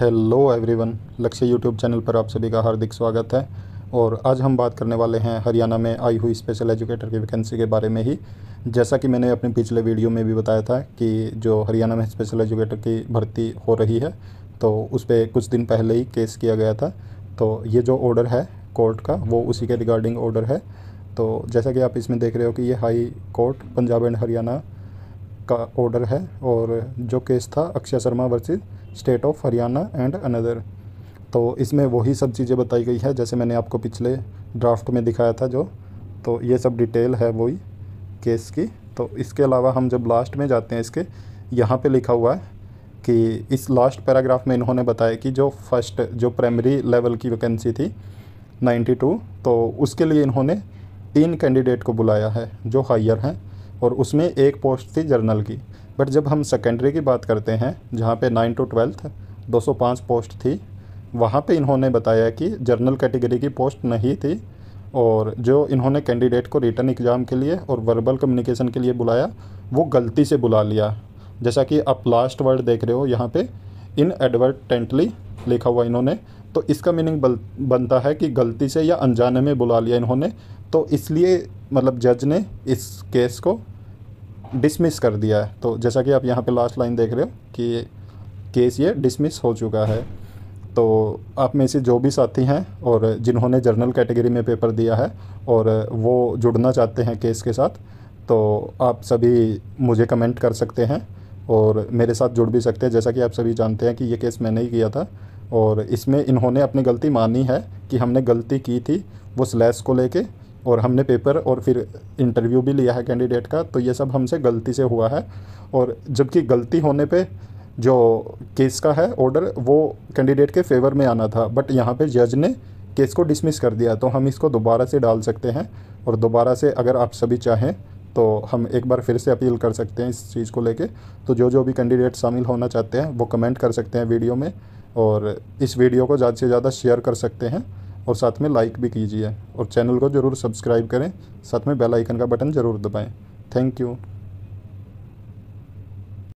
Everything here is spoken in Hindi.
hello everyone Lakshya YouTube channel पर आप सभी का हार्दिक स्वागत है और आज हम बात करने वाले हैं हरियाणा में आई हुई स्पेशल एजुकेटर की वैकेंसी के बारे में ही जैसा कि मैंने अपने पिछले वीडियो में भी बताया था कि जो हरियाणा में स्पेशल एजुकेटर की भर्ती हो रही है तो उस पर कुछ दिन पहले ही केस किया गया था तो ये जो ऑर्डर है कोर्ट का वो उसी के रिगार्डिंग ऑर्डर है तो जैसा कि आप इसमें देख रहे हो कि ये high court Punjab and Haryana का ऑर्डर है और जो केस था Akshay Sharma versus state of Haryana and another तो इसमें वही सब चीज़ें बताई गई है जैसे मैंने आपको पिछले ड्राफ्ट में दिखाया था जो तो ये सब डिटेल है वही केस की तो इसके अलावा हम जब लास्ट में जाते हैं इसके यहाँ पे लिखा हुआ है कि इस लास्ट पैराग्राफ में इन्होंने बताया कि जो फर्स्ट जो प्राइमरी लेवल की वैकेंसी थी 92 तो उसके लिए इन्होंने तीन कैंडिडेट को बुलाया है जो हायर हैं और उसमें एक पोस्ट थी जर्नल की बट जब हम सेकेंडरी की बात करते हैं जहाँ पे नाइन टू ट्वेल्थ 205 पोस्ट थी वहाँ पे इन्होंने बताया कि जर्नल कैटेगरी की पोस्ट नहीं थी और जो इन्होंने कैंडिडेट को रिटर्न एग्ज़ाम के लिए और वर्बल कम्युनिकेशन के लिए बुलाया वो गलती से बुला लिया जैसा कि आप लास्ट वर्ड देख रहे हो यहाँ पे इन एडवर्टेंटली लिखा हुआ इन्होंने तो इसका मीनिंग बनता है कि गलती से या अनजाने में बुला लिया इन्होंने तो इसलिए मतलब जज ने इस केस को डिसमिस कर दिया है तो जैसा कि आप यहाँ पे लास्ट लाइन देख रहे हो कि केस ये डिसमिस हो चुका है तो आप में से जो भी साथी हैं और जिन्होंने जर्नल कैटेगरी में पेपर दिया है और वो जुड़ना चाहते हैं केस के साथ तो आप सभी मुझे कमेंट कर सकते हैं और मेरे साथ जुड़ भी सकते हैं जैसा कि आप सभी जानते हैं कि ये केस मैंने ही किया था और इसमें इन्होंने अपनी गलती मानी है कि हमने गलती की थी वो स्लैश को लेके और हमने पेपर और फिर इंटरव्यू भी लिया है कैंडिडेट का तो ये सब हमसे गलती से हुआ है और जबकि गलती होने पे जो केस का है ऑर्डर वो कैंडिडेट के फेवर में आना था बट यहाँ पे जज ने केस को डिसमिस कर दिया तो हम इसको दोबारा से डाल सकते हैं और दोबारा से अगर आप सभी चाहें तो हम एक बार फिर से अपील कर सकते हैं इस चीज़ को लेके तो जो जो भी कैंडिडेट शामिल होना चाहते हैं वो कमेंट कर सकते हैं वीडियो में और इस वीडियो को ज़्यादा से ज़्यादा शेयर कर सकते हैं और साथ में लाइक भी कीजिए और चैनल को ज़रूर सब्सक्राइब करें साथ में बेल आइकन का बटन ज़रूर दबाएं थैंक यू